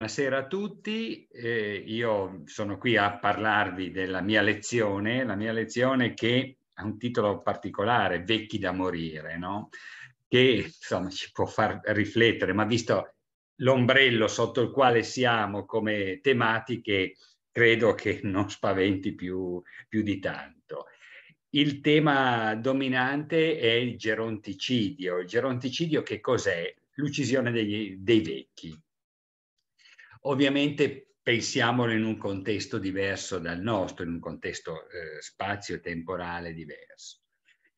Buonasera a tutti, eh, io sono qui a parlarvi della mia lezione, la mia lezione che ha un titolo particolare, Vecchi da morire, no? che insomma ci può far riflettere, ma visto l'ombrello sotto il quale siamo come tematiche, credo che non spaventi più, più di tanto. Il tema dominante è il geronticidio. Il geronticidio che cos'è? L'uccisione dei vecchi Ovviamente pensiamolo in un contesto diverso dal nostro, in un contesto eh, spazio-temporale diverso.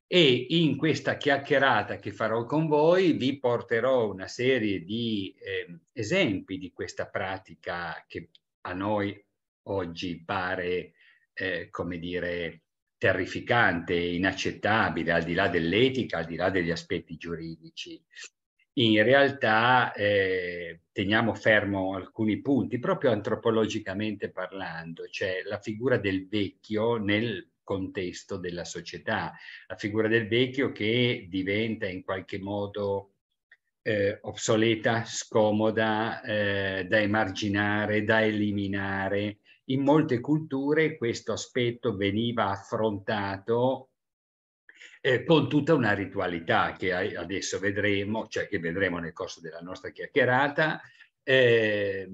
E in questa chiacchierata che farò con voi vi porterò una serie di eh, esempi di questa pratica che a noi oggi pare, eh, come dire, terrificante, inaccettabile, al di là dell'etica, al di là degli aspetti giuridici in realtà eh, teniamo fermo alcuni punti, proprio antropologicamente parlando, cioè la figura del vecchio nel contesto della società, la figura del vecchio che diventa in qualche modo eh, obsoleta, scomoda, eh, da emarginare, da eliminare. In molte culture questo aspetto veniva affrontato eh, con tutta una ritualità che adesso vedremo, cioè che vedremo nel corso della nostra chiacchierata. Eh,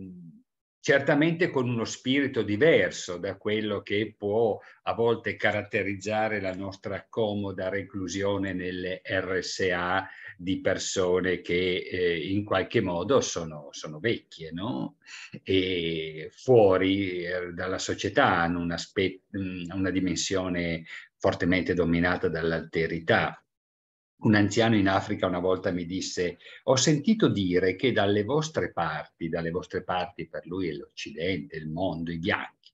certamente con uno spirito diverso da quello che può a volte caratterizzare la nostra comoda reclusione nelle RSA di persone che eh, in qualche modo sono, sono vecchie no? e fuori eh, dalla società hanno una, mm, una dimensione fortemente dominata dall'alterità un anziano in Africa una volta mi disse, ho sentito dire che dalle vostre parti, dalle vostre parti per lui è l'Occidente, il mondo, i bianchi,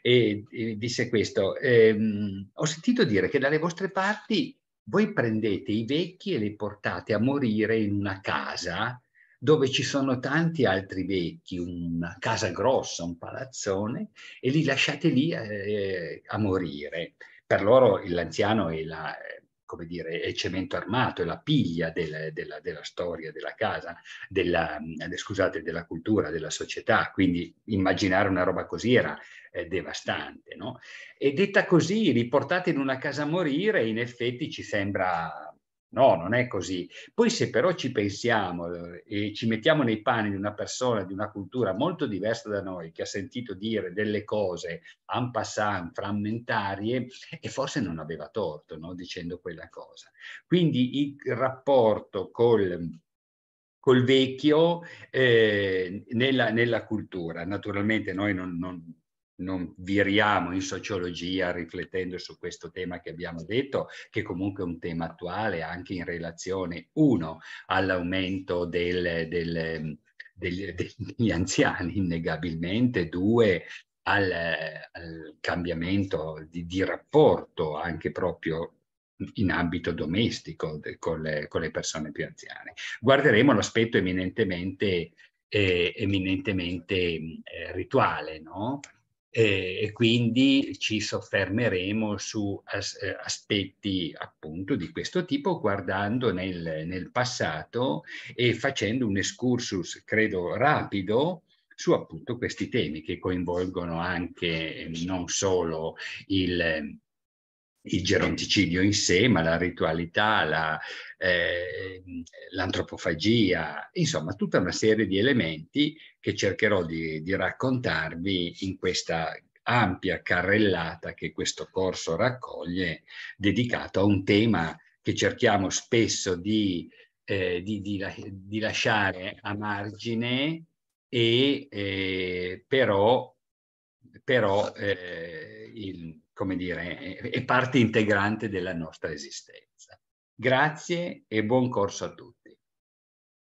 e, e disse questo, ehm, ho sentito dire che dalle vostre parti voi prendete i vecchi e li portate a morire in una casa dove ci sono tanti altri vecchi, una casa grossa, un palazzone, e li lasciate lì eh, a morire. Per loro l'anziano è la come dire, è cemento armato, è la piglia della, della, della storia della casa, della, mm, scusate, della cultura, della società, quindi immaginare una roba così era eh, devastante. No? E detta così, riportata in una casa a morire, in effetti ci sembra No, non è così. Poi se però ci pensiamo eh, e ci mettiamo nei panni di una persona di una cultura molto diversa da noi, che ha sentito dire delle cose en passant, frammentarie, e forse non aveva torto no? dicendo quella cosa. Quindi il rapporto col col vecchio eh, nella, nella, cultura. Naturalmente noi non, non, non viriamo in sociologia riflettendo su questo tema che abbiamo detto, che comunque è un tema attuale anche in relazione, uno, all'aumento del, del, del, degli anziani innegabilmente, due, al, al cambiamento di, di, rapporto anche proprio in ambito domestico de, con, le, con le persone più anziane. Guarderemo l'aspetto eminentemente eh, eminentemente eh, rituale, no? eh, e quindi ci soffermeremo su as, eh, aspetti appunto di questo tipo guardando nel, nel passato e facendo un excursus, credo, rapido su appunto questi temi che coinvolgono anche non solo il, il geronticidio in sé, ma la ritualità, la, eh, l'antropofagia, insomma tutta una serie di elementi che cercherò di, di raccontarvi in questa ampia carrellata che questo corso raccoglie, dedicato a un tema che cerchiamo spesso di, eh, di, di, di lasciare a margine e eh, però, però eh, il, come dire, è parte integrante della nostra esistenza. Grazie e buon corso a tutti.